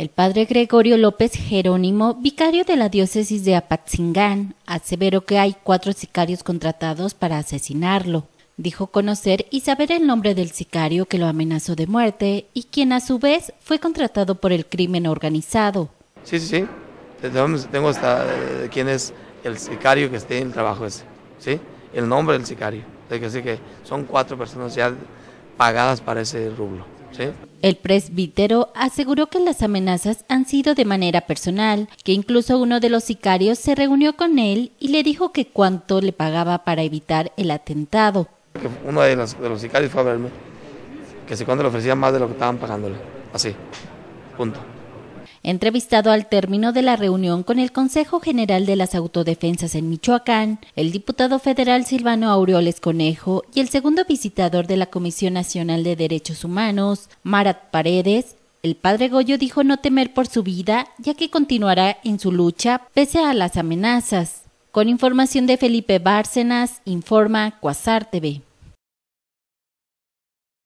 El padre Gregorio López Jerónimo, vicario de la diócesis de Apatzingán, aseveró que hay cuatro sicarios contratados para asesinarlo. Dijo conocer y saber el nombre del sicario que lo amenazó de muerte y quien a su vez fue contratado por el crimen organizado. Sí, sí, sí. Tengo hasta quién es el sicario que esté en el trabajo ese. ¿Sí? El nombre del sicario. Así que son cuatro personas ya pagadas para ese rublo. El presbítero aseguró que las amenazas han sido de manera personal, que incluso uno de los sicarios se reunió con él y le dijo que cuánto le pagaba para evitar el atentado. Uno de los, sicarios fue a verme, que si cuando le ofrecía más de lo que estaban pagándole, así, punto. Entrevistado al término de la reunión con el Consejo General de las Autodefensas en Michoacán, el diputado federal Silvano Aureoles Conejo y el segundo visitador de la Comisión Nacional de Derechos Humanos, Marat Paredes, el padre Goyo dijo no temer por su vida, ya que continuará en su lucha pese a las amenazas. Con información de Felipe Bárcenas, informa Cuasar TV.